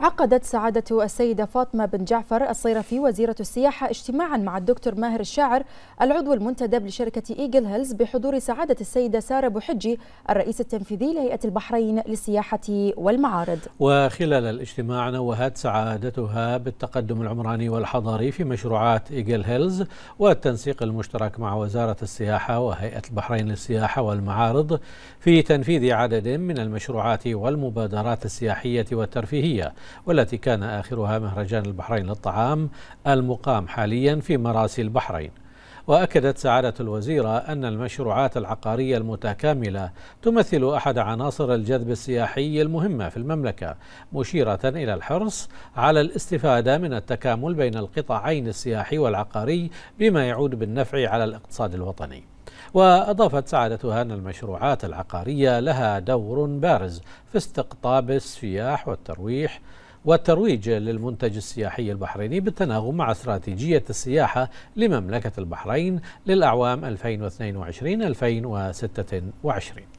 عقدت سعادة السيدة فاطمة بن جعفر الصيرفي وزيرة السياحة اجتماعا مع الدكتور ماهر الشاعر العضو المنتدب لشركة إيجل هيلز بحضور سعادة السيدة سارة بوحجي الرئيس التنفيذي لهيئة البحرين للسياحة والمعارض وخلال الاجتماع نوهت سعادتها بالتقدم العمراني والحضاري في مشروعات إيجل هيلز والتنسيق المشترك مع وزارة السياحة وهيئة البحرين للسياحة والمعارض في تنفيذ عدد من المشروعات والمبادرات السياحية والترفيهية والتي كان آخرها مهرجان البحرين للطعام المقام حاليا في مراسي البحرين وأكدت سعادة الوزيرة أن المشروعات العقارية المتكاملة تمثل أحد عناصر الجذب السياحي المهمة في المملكة مشيرة إلى الحرص على الاستفادة من التكامل بين القطاعين السياحي والعقاري بما يعود بالنفع على الاقتصاد الوطني وأضافت سعادتها أن المشروعات العقارية لها دور بارز في استقطاب السياح والترويح والترويج للمنتج السياحي البحريني بالتناغم مع استراتيجية السياحة لمملكة البحرين للأعوام 2022-2026